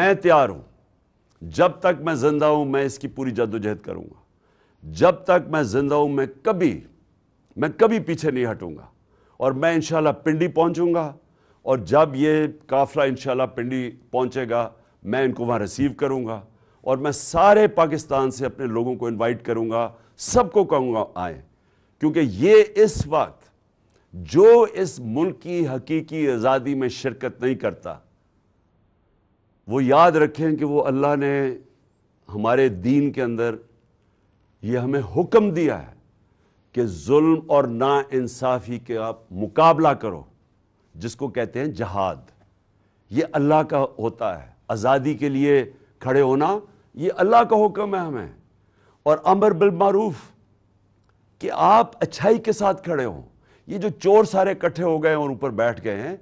मैं तैयार हूं जब तक मैं जिंदा हूं मैं इसकी पूरी जद्दोजहद करूंगा जब तक मैं जिंदा हूं मैं कभी मैं कभी पीछे नहीं हटूंगा और मैं इंशाल्लाह पिंडी पहुंचूंगा और जब ये काफिला इंशाल्लाह पिंडी पहुंचेगा मैं इनको वहां रिसीव करूंगा और मैं सारे पाकिस्तान से अपने लोगों को इन्वाइट करूंगा सबको कहूंगा आए क्योंकि ये इस वक्त जो इस मुल्क की हकीकी आज़ादी में शिरकत नहीं करता वो याद रखें कि वो अल्लाह ने हमारे दीन के अंदर ये हमें हुक्म दिया है कि जुल्म और इंसाफी के आप मुकाबला करो जिसको कहते हैं जहाद ये अल्लाह का होता है आज़ादी के लिए खड़े होना ये अल्लाह का हुक्म है हमें और अमर बिलमारूफ कि आप अच्छाई के साथ खड़े हों ये जो चोर सारे इकट्ठे हो गए और ऊपर बैठ गए हैं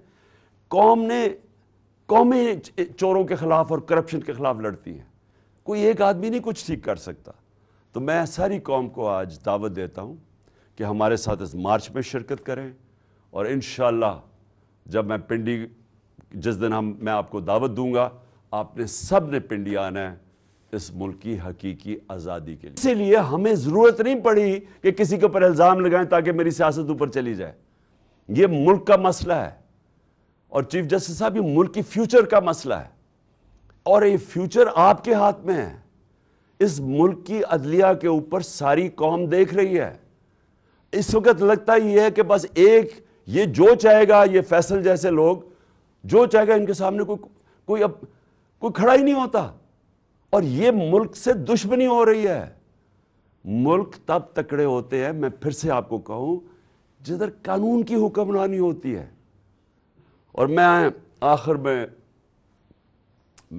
कौम ने कौमें चोरों के ख़िलाफ़ और करप्शन के ख़िलाफ़ लड़ती हैं कोई एक आदमी नहीं कुछ ठीक कर सकता तो मैं सारी कौम को आज दावत देता हूँ कि हमारे साथ इस मार्च में शिरकत करें और इन जब मैं पिंडी जिस दिन हम मैं आपको दावत दूंगा आपने सब ने पिंडी आना है इस मुल्क की हकीकी आज़ादी के लिए इसीलिए हमें ज़रूरत नहीं पड़ी कि किसी के ऊपर इल्ज़ाम लगाएं ताकि मेरी सियासत ऊपर चली जाए ये मुल्क का मसला है और चीफ जस्टिस साहब ये मुल्क की फ्यूचर का मसला है और ये फ्यूचर आपके हाथ में है इस मुल्क की अदलिया के ऊपर सारी कौम देख रही है इस वक्त लगता ही है कि बस एक ये जो चाहेगा ये फैसल जैसे लोग जो चाहेगा इनके सामने कोई कोई अब कोई खड़ा ही नहीं होता और ये मुल्क से दुश्मनी हो रही है मुल्क तब तकड़े होते हैं मैं फिर से आपको कहूं जिधर कानून की हुक्मरानी होती है और मैं आखिर में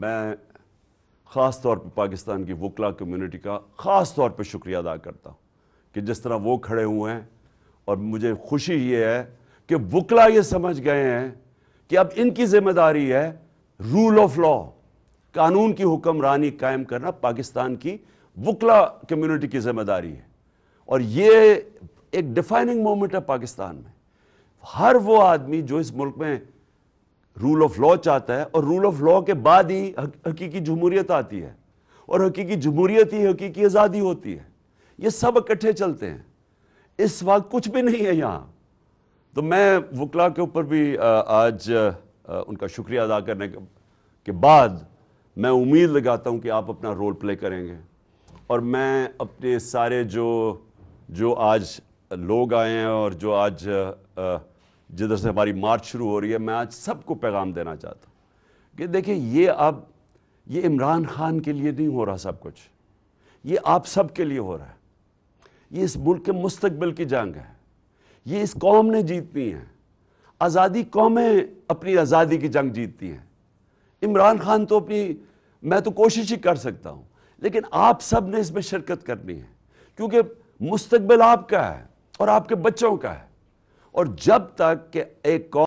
मैं ख़ास तौर पर पाकिस्तान की वकला कम्यूनिटी का ख़ास तौर पर शुक्रिया अदा करता हूँ कि जिस तरह वो खड़े हुए हैं और मुझे खुशी ये है कि वकला ये समझ गए हैं कि अब इनकी जिम्मेदारी है रूल ऑफ लॉ कानून की हुक्मरानी कायम करना पाकिस्तान की वकला कम्युनिटी की जिम्मेदारी है और ये एक डिफाइनिंग मोमेंट है पाकिस्तान में हर वो आदमी जो इस मुल्क में रूल ऑफ लॉ चाहता है और रूल ऑफ लॉ के बाद ही हकीकी जमहूरियत आती है और हकीकी जमहूरियत ही हकीकी आज़ादी होती है ये सब इकट्ठे चलते हैं इस वक्त कुछ भी नहीं है यहाँ तो मैं वकला के ऊपर भी आज उनका शुक्रिया अदा करने के बाद मैं उम्मीद लगाता हूँ कि आप अपना रोल प्ले करेंगे और मैं अपने सारे जो जो आज लोग आए हैं और जो आज जिधर से हमारी मार्च शुरू हो रही है मैं आज सबको पैगाम देना चाहता हूँ कि देखिए ये अब ये इमरान खान के लिए नहीं हो रहा सब कुछ ये आप सब के लिए हो रहा है ये इस मुल्क के मुस्तबिल की जंग है ये इस कौम ने जीतनी है आज़ादी कौमें अपनी आज़ादी की जंग जीतती हैं इमरान खान तो अपनी मैं तो कोशिश ही कर सकता हूँ लेकिन आप सब ने इसमें शिरकत करनी है क्योंकि मुस्तबिल आपका है और आपके बच्चों का है और जब तक कि एक